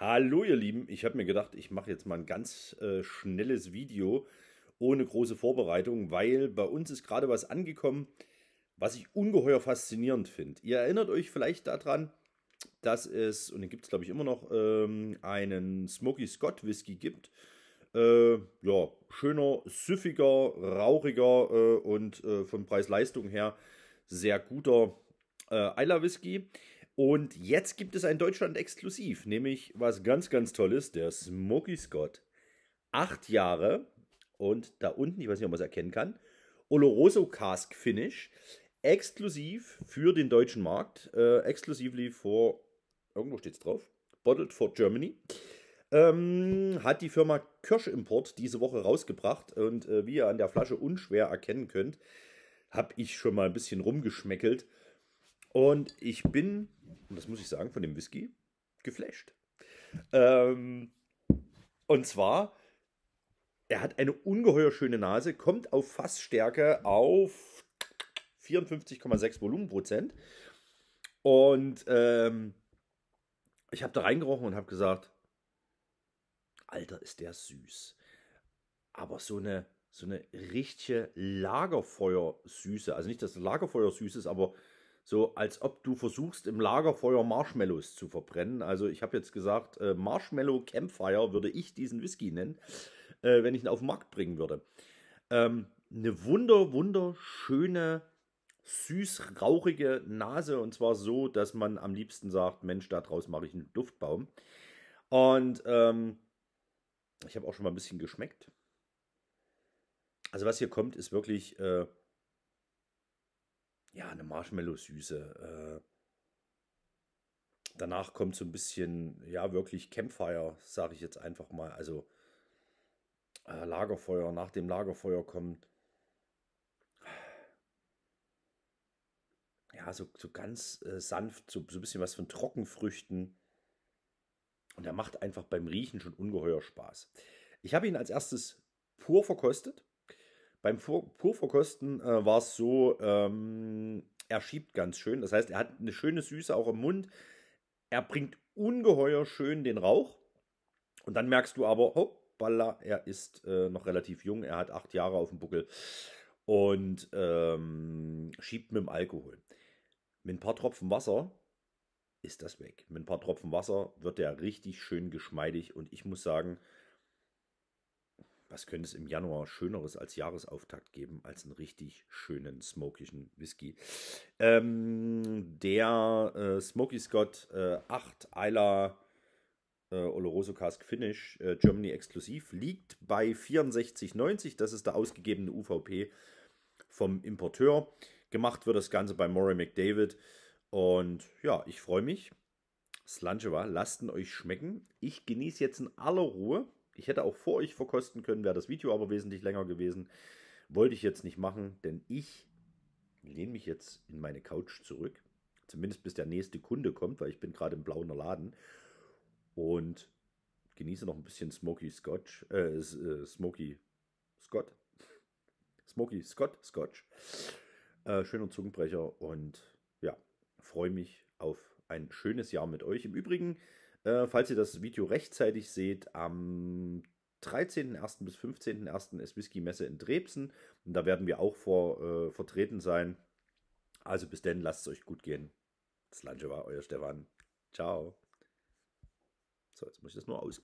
Hallo ihr Lieben, ich habe mir gedacht, ich mache jetzt mal ein ganz äh, schnelles Video ohne große Vorbereitung, weil bei uns ist gerade was angekommen, was ich ungeheuer faszinierend finde. Ihr erinnert euch vielleicht daran, dass es, und den gibt es glaube ich immer noch, ähm, einen Smoky Scott Whisky gibt. Äh, ja, schöner, süffiger, rauchiger äh, und äh, von Preis-Leistung her sehr guter äh, Isla Whisky. Und jetzt gibt es ein Deutschland-Exklusiv, nämlich was ganz, ganz Tolles, der Smoky Scott. Acht Jahre und da unten, ich weiß nicht, ob man es erkennen kann, Oloroso Cask Finish, exklusiv für den deutschen Markt, äh, exklusively for, irgendwo steht es drauf, Bottled for Germany. Ähm, hat die Firma Kirsch Import diese Woche rausgebracht und äh, wie ihr an der Flasche unschwer erkennen könnt, habe ich schon mal ein bisschen rumgeschmeckelt und ich bin und das muss ich sagen, von dem Whisky geflasht. Ähm, und zwar, er hat eine ungeheuer schöne Nase, kommt auf Fassstärke auf 54,6 Volumenprozent. Und ähm, ich habe da reingerochen und habe gesagt, Alter, ist der süß. Aber so eine, so eine richtige Lagerfeuersüße, also nicht, dass Lagerfeuersüß ist, aber so als ob du versuchst, im Lagerfeuer Marshmallows zu verbrennen. Also ich habe jetzt gesagt, äh, Marshmallow Campfire würde ich diesen Whisky nennen, äh, wenn ich ihn auf den Markt bringen würde. Ähm, eine wunder, wunderschöne, süß-rauchige Nase und zwar so, dass man am liebsten sagt, Mensch, daraus mache ich einen Duftbaum. Und ähm, ich habe auch schon mal ein bisschen geschmeckt. Also was hier kommt, ist wirklich... Äh, ja, eine Marshmallow-Süße. Äh, danach kommt so ein bisschen, ja, wirklich Campfire, sage ich jetzt einfach mal. Also äh, Lagerfeuer, nach dem Lagerfeuer kommt. Ja, so, so ganz äh, sanft, so, so ein bisschen was von Trockenfrüchten. Und er macht einfach beim Riechen schon ungeheuer Spaß. Ich habe ihn als erstes pur verkostet beim Pulverkosten äh, war es so, ähm, er schiebt ganz schön. Das heißt, er hat eine schöne Süße auch im Mund. Er bringt ungeheuer schön den Rauch. Und dann merkst du aber, hoppala, er ist äh, noch relativ jung. Er hat acht Jahre auf dem Buckel und ähm, schiebt mit dem Alkohol. Mit ein paar Tropfen Wasser ist das weg. Mit ein paar Tropfen Wasser wird der richtig schön geschmeidig. Und ich muss sagen, was könnte es im Januar Schöneres als Jahresauftakt geben als einen richtig schönen smokischen Whisky? Ähm, der äh, Smoky Scott äh, 8 Eiler äh, Oloroso Cask Finish äh, Germany exklusiv liegt bei 64,90. Das ist der ausgegebene UVP vom Importeur. Gemacht wird das Ganze bei Murray McDavid. Und ja, ich freue mich. Slangeva, lasst ihn euch schmecken. Ich genieße jetzt in aller Ruhe ich hätte auch vor euch verkosten können, wäre das Video aber wesentlich länger gewesen. Wollte ich jetzt nicht machen, denn ich lehne mich jetzt in meine Couch zurück. Zumindest bis der nächste Kunde kommt, weil ich bin gerade im blauen Laden. Und genieße noch ein bisschen Smoky Scotch, äh, äh Smoky Scott. Smoky Scott Scotch. Äh, schöner Zungenbrecher und ja, freue mich auf ein schönes Jahr mit euch. Im Übrigen äh, falls ihr das Video rechtzeitig seht, am 13.01. bis 15.01. ist Whisky-Messe in Drebsen. Und da werden wir auch vor, äh, vertreten sein. Also bis denn, lasst es euch gut gehen. Das Lange war euer Stefan. Ciao. So, jetzt muss ich das nur aus.